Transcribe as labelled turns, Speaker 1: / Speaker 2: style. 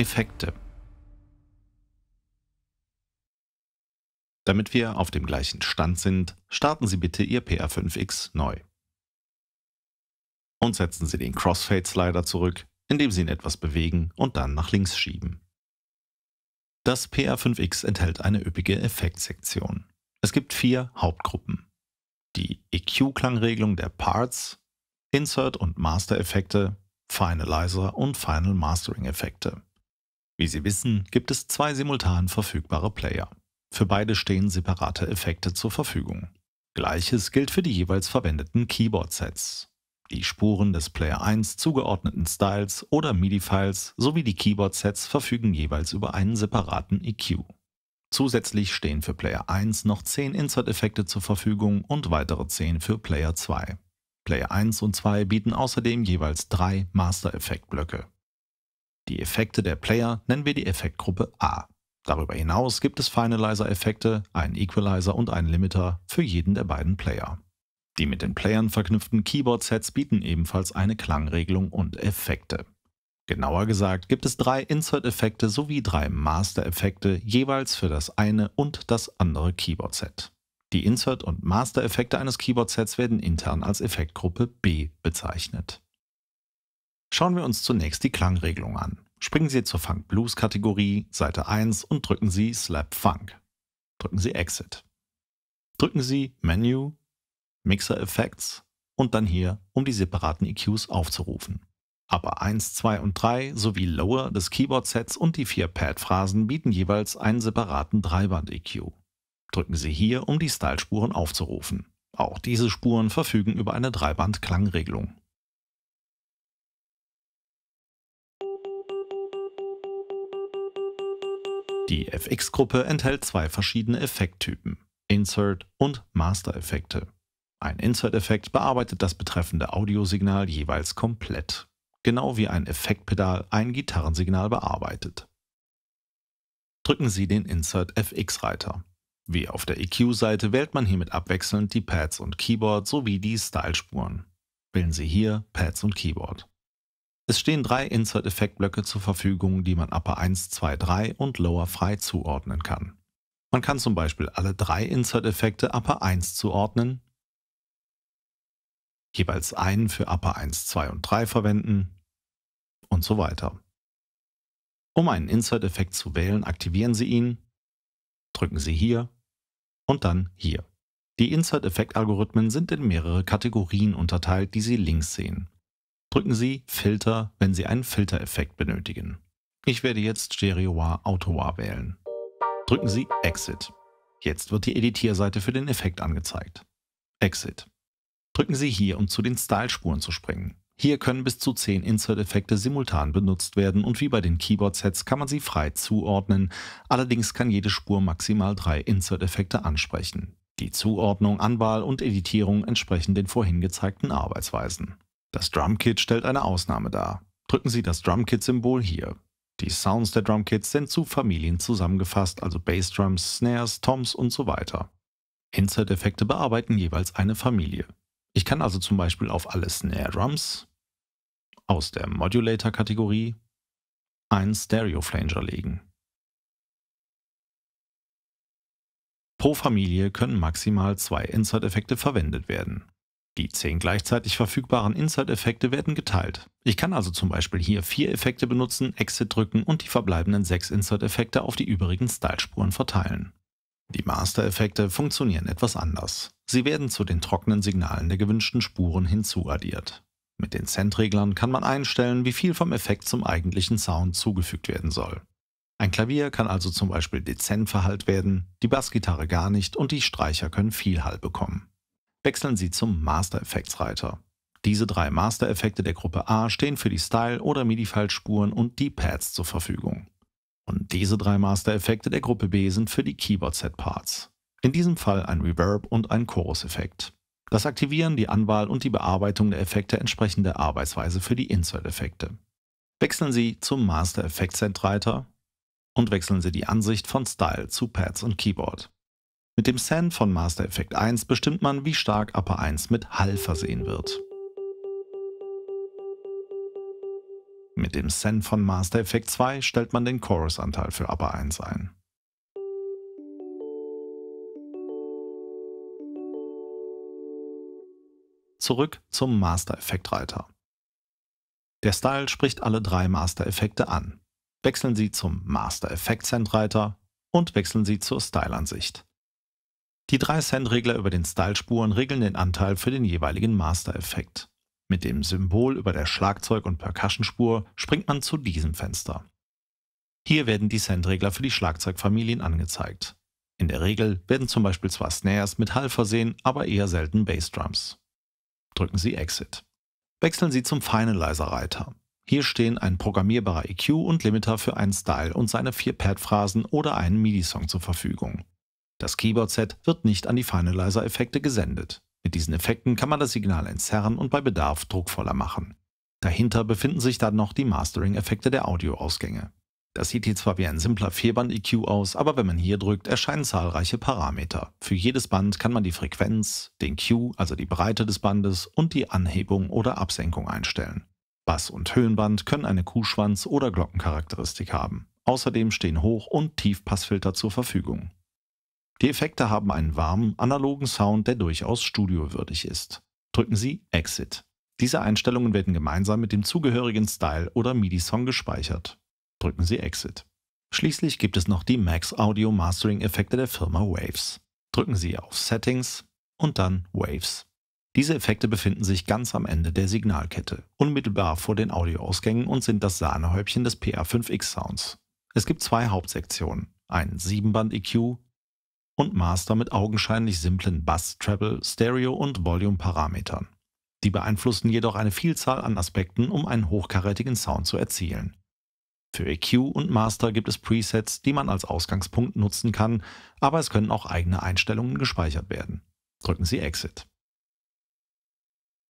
Speaker 1: Effekte. Damit wir auf dem gleichen Stand sind, starten Sie bitte Ihr PR5X neu. Und setzen Sie den Crossfade Slider zurück, indem Sie ihn etwas bewegen und dann nach links schieben. Das PR5X enthält eine üppige Effektsektion. Es gibt vier Hauptgruppen. Die EQ-Klangregelung der Parts, Insert- und Master-Effekte, Finalizer und Final Mastering-Effekte. Wie Sie wissen, gibt es zwei simultan verfügbare Player. Für beide stehen separate Effekte zur Verfügung. Gleiches gilt für die jeweils verwendeten Keyboard-Sets. Die Spuren des Player 1 zugeordneten Styles oder MIDI-Files sowie die Keyboard-Sets verfügen jeweils über einen separaten EQ. Zusätzlich stehen für Player 1 noch 10 Insert-Effekte zur Verfügung und weitere 10 für Player 2. Player 1 und 2 bieten außerdem jeweils drei Master-Effekt-Blöcke. Die Effekte der Player nennen wir die Effektgruppe A. Darüber hinaus gibt es Finalizer-Effekte, einen Equalizer und einen Limiter für jeden der beiden Player. Die mit den Playern verknüpften Keyboard-Sets bieten ebenfalls eine Klangregelung und Effekte. Genauer gesagt gibt es drei Insert-Effekte sowie drei Master-Effekte jeweils für das eine und das andere Keyboard-Set. Die Insert- und Master-Effekte eines Keyboard-Sets werden intern als Effektgruppe B bezeichnet. Schauen wir uns zunächst die Klangregelung an. Springen Sie zur Funk Blues Kategorie, Seite 1 und drücken Sie Slap Funk. Drücken Sie Exit. Drücken Sie Menu, Mixer Effects und dann hier, um die separaten EQs aufzurufen. Aber 1, 2 und 3 sowie Lower des Keyboard-Sets und die vier Pad-Phrasen bieten jeweils einen separaten Dreiband-EQ. Drücken Sie hier, um die Stylespuren aufzurufen. Auch diese Spuren verfügen über eine Dreiband-Klangregelung. Die FX-Gruppe enthält zwei verschiedene Effekttypen, Insert- und Master-Effekte. Ein Insert-Effekt bearbeitet das betreffende Audiosignal jeweils komplett, genau wie ein Effektpedal ein Gitarrensignal bearbeitet. Drücken Sie den Insert FX-Reiter. Wie auf der EQ-Seite wählt man hiermit abwechselnd die Pads und Keyboard sowie die Stylespuren. Wählen Sie hier Pads und Keyboard. Es stehen drei Insert-Effekt-Blöcke zur Verfügung, die man Upper 1, 2, 3 und Lower frei zuordnen kann. Man kann zum Beispiel alle drei Insert-Effekte Upper 1 zuordnen, jeweils einen für Upper 1, 2 und 3 verwenden und so weiter. Um einen Insert-Effekt zu wählen, aktivieren Sie ihn, drücken Sie hier und dann hier. Die Insert-Effekt-Algorithmen sind in mehrere Kategorien unterteilt, die Sie links sehen drücken Sie Filter, wenn Sie einen Filtereffekt benötigen. Ich werde jetzt Stereo War Auto War wählen. Drücken Sie Exit. Jetzt wird die Editierseite für den Effekt angezeigt. Exit. Drücken Sie hier, um zu den Stylespuren zu springen. Hier können bis zu 10 Insert-Effekte simultan benutzt werden und wie bei den Keyboard-Sets kann man sie frei zuordnen. Allerdings kann jede Spur maximal drei Insert-Effekte ansprechen. Die Zuordnung, Anwahl und Editierung entsprechen den vorhin gezeigten Arbeitsweisen. Das Drumkit stellt eine Ausnahme dar. Drücken Sie das Drumkit-Symbol hier. Die Sounds der Drumkits sind zu Familien zusammengefasst, also Bassdrums, Snares, Toms und so weiter. Insert-Effekte bearbeiten jeweils eine Familie. Ich kann also zum Beispiel auf alle Snare-Drums aus der Modulator-Kategorie einen Stereo-Flanger legen. Pro Familie können maximal zwei Insert-Effekte verwendet werden. Die zehn gleichzeitig verfügbaren Insert-Effekte werden geteilt. Ich kann also zum Beispiel hier vier Effekte benutzen, Exit drücken und die verbleibenden sechs Insert-Effekte auf die übrigen Style-Spuren verteilen. Die Master-Effekte funktionieren etwas anders. Sie werden zu den trockenen Signalen der gewünschten Spuren hinzuaddiert. Mit den Send-Reglern kann man einstellen, wie viel vom Effekt zum eigentlichen Sound zugefügt werden soll. Ein Klavier kann also zum Beispiel dezent verhallt werden, die Bassgitarre gar nicht und die Streicher können viel Hall bekommen wechseln Sie zum Master Effects Reiter. Diese drei Master-Effekte der Gruppe A stehen für die Style- oder midi fallspuren und die pads zur Verfügung. Und diese drei Master-Effekte der Gruppe B sind für die Keyboard-Set-Parts. In diesem Fall ein Reverb und ein Chorus-Effekt. Das Aktivieren, die Anwahl und die Bearbeitung der Effekte entsprechen der Arbeitsweise für die Insert-Effekte. Wechseln Sie zum Master Effects Set Reiter und wechseln Sie die Ansicht von Style zu Pads und Keyboard. Mit dem Sen von Master Effect 1 bestimmt man, wie stark Upper 1 mit Hall versehen wird. Mit dem Sen von Master Effect 2 stellt man den Chorus-Anteil für Upper 1 ein. Zurück zum Master Effect Reiter. Der Style spricht alle drei Master Effekte an. Wechseln Sie zum Master Effect Send Reiter und wechseln Sie zur Style-Ansicht. Die 3-Cent-Regler über den Stylespuren regeln den Anteil für den jeweiligen Master-Effekt. Mit dem Symbol über der Schlagzeug- und Percussionspur springt man zu diesem Fenster. Hier werden die Cent-Regler für die Schlagzeugfamilien angezeigt. In der Regel werden zum Beispiel zwar Snares mit Hall versehen, aber eher selten Bassdrums. Drücken Sie Exit. Wechseln Sie zum Finalizer-Reiter. Hier stehen ein programmierbarer EQ und Limiter für einen Style und seine vier Pad-Phrasen oder einen MIDI-Song zur Verfügung. Das Keyboard-Set wird nicht an die Finalizer-Effekte gesendet. Mit diesen Effekten kann man das Signal entzerren und bei Bedarf druckvoller machen. Dahinter befinden sich dann noch die Mastering-Effekte der Audioausgänge. Das sieht hier zwar wie ein simpler Vierband-EQ aus, aber wenn man hier drückt, erscheinen zahlreiche Parameter. Für jedes Band kann man die Frequenz, den Q, also die Breite des Bandes und die Anhebung oder Absenkung einstellen. Bass- und Höhenband können eine Kuhschwanz- oder Glockencharakteristik haben. Außerdem stehen Hoch- und Tiefpassfilter zur Verfügung. Die Effekte haben einen warmen, analogen Sound, der durchaus studiowürdig ist. Drücken Sie Exit. Diese Einstellungen werden gemeinsam mit dem zugehörigen Style oder MIDI-Song gespeichert. Drücken Sie Exit. Schließlich gibt es noch die Max Audio Mastering Effekte der Firma Waves. Drücken Sie auf Settings und dann Waves. Diese Effekte befinden sich ganz am Ende der Signalkette, unmittelbar vor den Audioausgängen und sind das Sahnehäubchen des PA5X Sounds. Es gibt zwei Hauptsektionen, einen 7-Band-EQ und Master mit augenscheinlich simplen Bass, Treble, Stereo und Volume-Parametern. Die beeinflussen jedoch eine Vielzahl an Aspekten, um einen hochkarätigen Sound zu erzielen. Für EQ und Master gibt es Presets, die man als Ausgangspunkt nutzen kann, aber es können auch eigene Einstellungen gespeichert werden. Drücken Sie Exit.